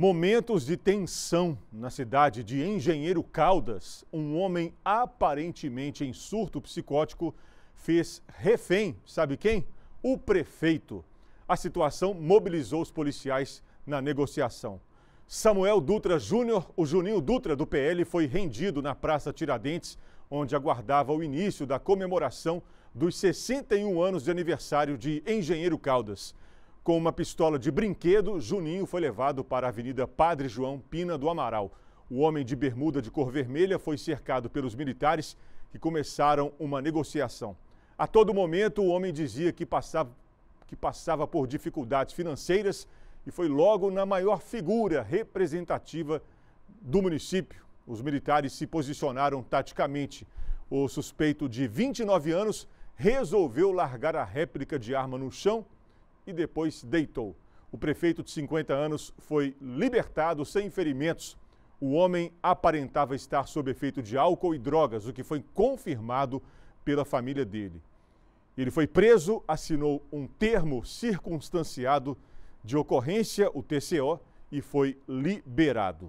Momentos de tensão na cidade de Engenheiro Caldas. Um homem aparentemente em surto psicótico fez refém, sabe quem? O prefeito. A situação mobilizou os policiais na negociação. Samuel Dutra Júnior, o Juninho Dutra do PL, foi rendido na Praça Tiradentes, onde aguardava o início da comemoração dos 61 anos de aniversário de Engenheiro Caldas. Com uma pistola de brinquedo, Juninho foi levado para a Avenida Padre João Pina do Amaral. O homem de bermuda de cor vermelha foi cercado pelos militares que começaram uma negociação. A todo momento, o homem dizia que passava, que passava por dificuldades financeiras e foi logo na maior figura representativa do município. Os militares se posicionaram taticamente. O suspeito de 29 anos resolveu largar a réplica de arma no chão e depois deitou. O prefeito de 50 anos foi libertado sem ferimentos. O homem aparentava estar sob efeito de álcool e drogas, o que foi confirmado pela família dele. Ele foi preso, assinou um termo circunstanciado de ocorrência, o TCO, e foi liberado.